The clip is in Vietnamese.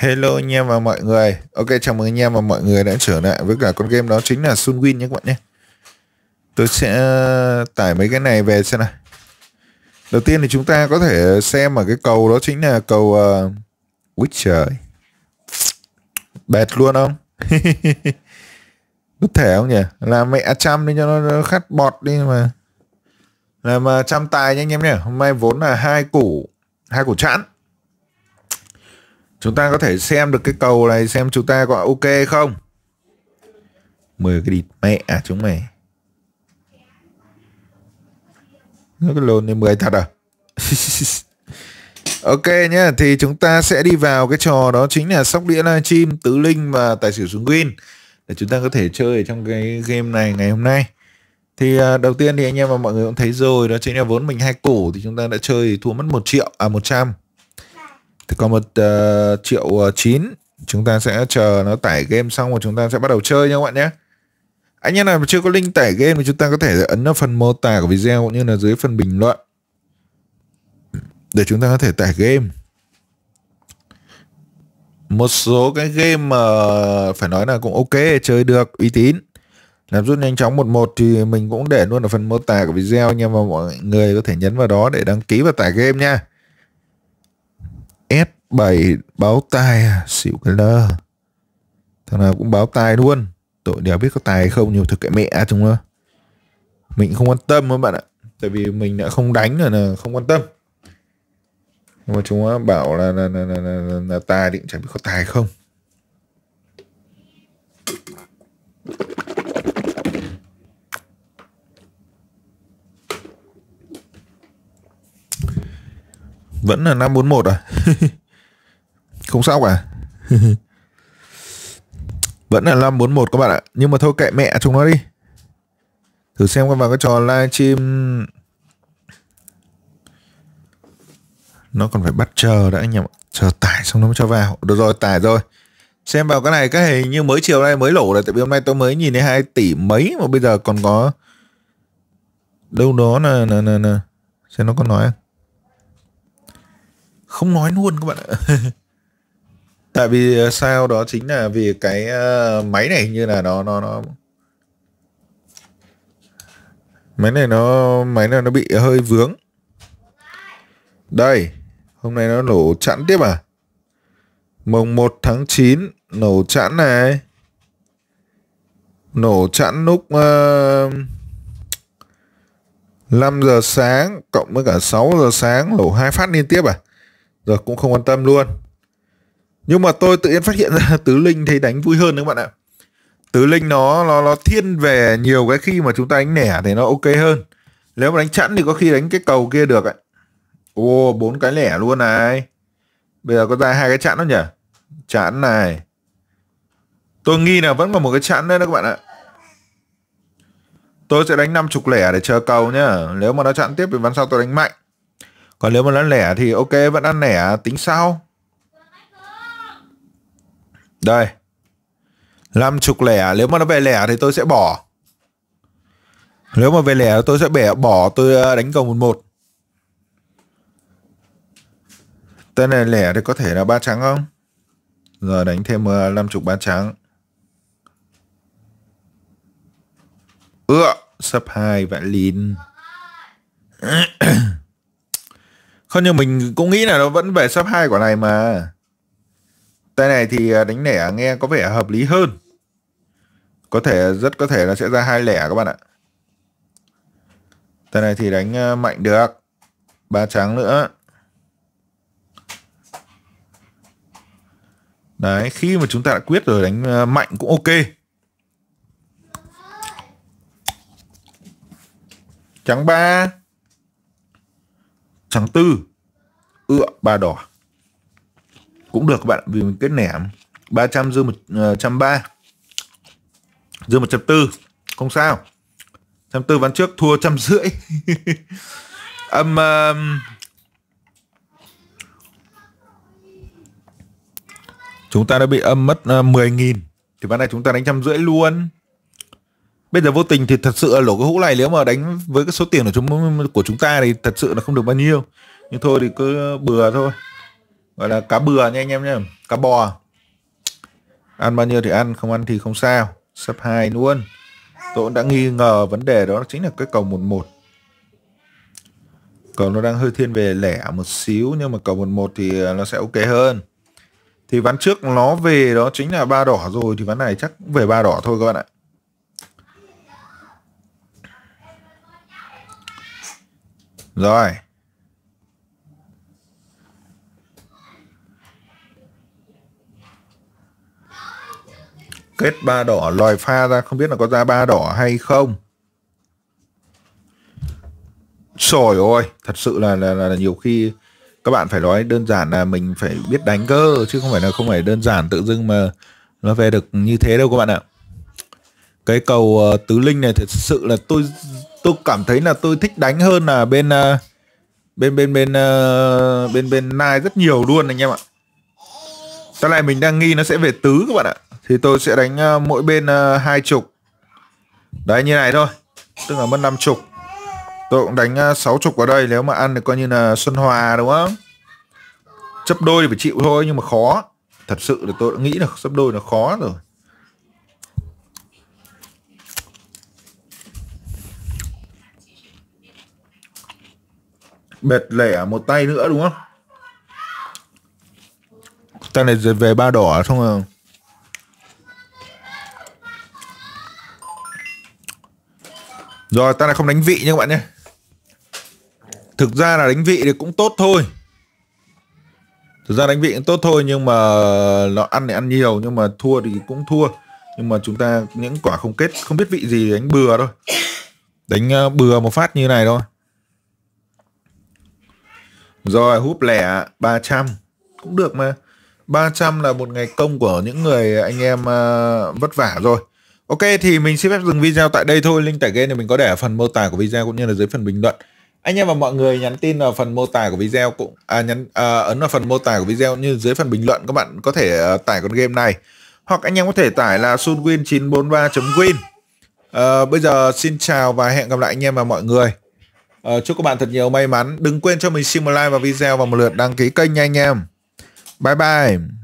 Hello anh em và mọi người Ok chào mừng anh em và mọi người đã trở lại với cả con game đó chính là Sunwin nhé các bạn nhé Tôi sẽ ờ, tải mấy cái này về xem nào Đầu tiên thì chúng ta có thể xem ở cái cầu đó chính là cầu uh... Ui trời Bệt luôn không Đứt thể không nhỉ Làm mẹ chăm đi cho nó khát bọt đi mà Làm chăm tài nha anh em nhé Hôm nay vốn là hai củ Hai củ chẵn Chúng ta có thể xem được cái cầu này xem chúng ta có ok không. 10 cái địt mẹ à chúng mày. Nó cái lồn lên 10 thật à? ok nhá, thì chúng ta sẽ đi vào cái trò đó chính là sóc đĩa livestream, tứ linh và tài xỉu xuống win để chúng ta có thể chơi trong cái game này ngày hôm nay. Thì à, đầu tiên thì anh em và mọi người cũng thấy rồi đó chính là vốn mình hai cổ thì chúng ta đã chơi thua mất 1 triệu à 100 thì còn một uh, triệu ờ, chín chúng ta sẽ chờ nó tải game xong rồi chúng ta sẽ bắt đầu chơi nha các bạn nhé anh em nào mà chưa có link tải game thì chúng ta có thể ấn vào phần mô tả của video cũng như là dưới phần bình luận để chúng ta có thể tải game một số cái game mà phải nói là cũng ok chơi được uy tín làm rút nhanh chóng 11 thì mình cũng để luôn ở phần mô tả của video anh mà mọi người có thể nhấn vào đó để đăng ký và tải game nha Bảy báo tai à, xỉu cái lơ. Thằng nào cũng báo tài luôn. Tội đéo biết có tài hay không, nhiều thực cái mẹ chúng nó. Mình không quan tâm các bạn ạ. Tại vì mình đã không đánh rồi là không quan tâm. Nhưng mà chúng nó bảo là là, là, là, là, là, là tài định chẳng biết có tài không. vẫn là 541 à Không sao à? cả Vẫn là 541 các bạn ạ Nhưng mà thôi kệ mẹ chúng nó đi Thử xem vào cái trò live stream Nó còn phải bắt chờ đã anh em ạ Chờ tải xong nó mới cho vào Được rồi tải rồi Xem vào cái này cái hình như mới chiều nay mới lỗ rồi Tại vì hôm nay tôi mới nhìn thấy 2 tỷ mấy Mà bây giờ còn có Đâu đó là, là, là, là. Xem nó có nói Không nói luôn các bạn ạ tại vì ờ, sao đó chính là vì cái ờ, máy này như là nó nó nó máy này nó máy này nó bị hơi vướng đây hôm nay nó nổ chẵn tiếp à mùng 1 tháng 9 nổ chẵn này nổ chẵn lúc uh, ờ, 5 giờ sáng cộng với cả 6 giờ sáng nổ hai phát liên tiếp à giờ cũng không quan tâm luôn nhưng mà tôi tự nhiên phát hiện ra tứ linh thấy đánh vui hơn các bạn ạ tứ linh nó nó nó thiên về nhiều cái khi mà chúng ta đánh nẻ thì nó ok hơn nếu mà đánh chẵn thì có khi đánh cái cầu kia được ạ ô bốn cái lẻ luôn này bây giờ có ra hai cái chẵn đó nhỉ chẵn này tôi nghi là vẫn còn một cái chẵn đấy đó các bạn ạ tôi sẽ đánh năm chục lẻ để chờ cầu nhá nếu mà nó chặn tiếp thì ván sau tôi đánh mạnh còn nếu mà nó lẻ thì ok vẫn ăn lẻ tính sau đây. Năm chục lẻ. Nếu mà nó về lẻ thì tôi sẽ bỏ. Nếu mà về lẻ tôi sẽ bẻ bỏ tôi ờ, đánh cầu 1-1. Tên này lẻ thì có thể là ba trắng không? Giờ đánh thêm 50 ờ, ba trắng. Ưa, ừ, sắp 2 vạn lìn. Không nhưng mình cũng nghĩ là nó vẫn về sắp 2 quả này mà. Tay này thì à, đánh lẻ nghe có vẻ hợp lý hơn. Có thể rất có thể là sẽ ra hai lẻ các bạn ạ. Tay này thì đánh à, mạnh được. Ba trắng nữa. Đấy, khi mà chúng ta đã quyết rồi đánh à, mạnh cũng ok. Trắng 3. Trắng 4. Ựa ba đỏ cũng được các bạn vì mình kết nẻ 300 dư 130 ờ, dư 140 không sao trăm tư ván trước thua trăm rưỡi âm um, chúng ta đã bị âm mất uh, ờ, 10.000 thì ván này chúng ta đánh trăm rưỡi luôn bây giờ vô tình thì thật sự lỗ cái hũ này nếu mà đánh với cái số tiền của chúng của chúng ta thì thật sự là không được bao nhiêu nhưng thôi thì cứ bừa thôi gọi là cá bừa nha anh em nhé cá bò ăn bao nhiêu thì ăn không ăn thì không sao sub 2 luôn tôi cũng đã nghi ngờ vấn đề đó chính là cái cầu 11 cầu nó đang hơi thiên về lẻ một xíu nhưng mà cầu 11 thì à, nó sẽ ok hơn thì ván trước nó về đó chính là ba đỏ rồi thì ván này chắc cũng về ba đỏ thôi các bạn ạ rồi kết ba đỏ lòi pha ra không biết là có ra ba đỏ hay không Trời ơi, thật sự là, là, là nhiều khi các bạn phải nói đơn giản là mình phải biết đánh cơ chứ không phải là không phải đơn giản tự dưng mà nó về được như thế đâu các bạn ạ. Cái cầu uh, tứ linh này thật sự là tôi tôi cảm thấy là tôi thích đánh hơn là bên uh, bên bên bên uh, bên bên nai rất nhiều luôn anh em ạ. Sau này mình đang nghi nó sẽ về tứ các bạn ạ thì tôi sẽ đánh ờ, mỗi bên ờ, hai chục đấy như này thôi tức là mất năm chục tôi cũng đánh ờ, sáu chục vào đây nếu mà ăn thì coi như là xuân hòa đúng không chấp đôi thì phải chịu thôi nhưng mà khó thật sự là tôi đã nghĩ là chấp đôi là khó rồi bệt lẻ một tay nữa đúng không tay này về ba đỏ xong rồi Rồi ta lại không đánh vị nha các bạn nhé Thực ra là đánh vị thì cũng tốt thôi Thực ra đánh vị cũng tốt thôi Nhưng mà nó ăn thì ăn nhiều Nhưng mà thua thì cũng thua Nhưng mà chúng ta những quả không kết Không biết vị gì đánh bừa thôi Đánh ờ, bừa một phát như này thôi Rồi húp lẻ 300 Cũng được mà 300 là một ngày công của những người anh em ờ, vất vả rồi Ok thì mình xin phép dừng video tại đây thôi. Link tải game thì mình có để ở phần mô tả của video cũng như là dưới phần bình luận. Anh em và mọi người nhắn tin vào phần mô tả của video cũng à, nhắn à, ấn vào phần mô tả của video như dưới phần bình luận các bạn có thể à, tải con game này hoặc anh em có thể tải là sunwin943.win. À, ờ, bây giờ xin chào và hẹn gặp lại anh em và mọi người. À, chúc các bạn thật nhiều may mắn. Đừng quên cho mình xin một like vào video và một lượt đăng ký kênh nha anh em. Bye bye.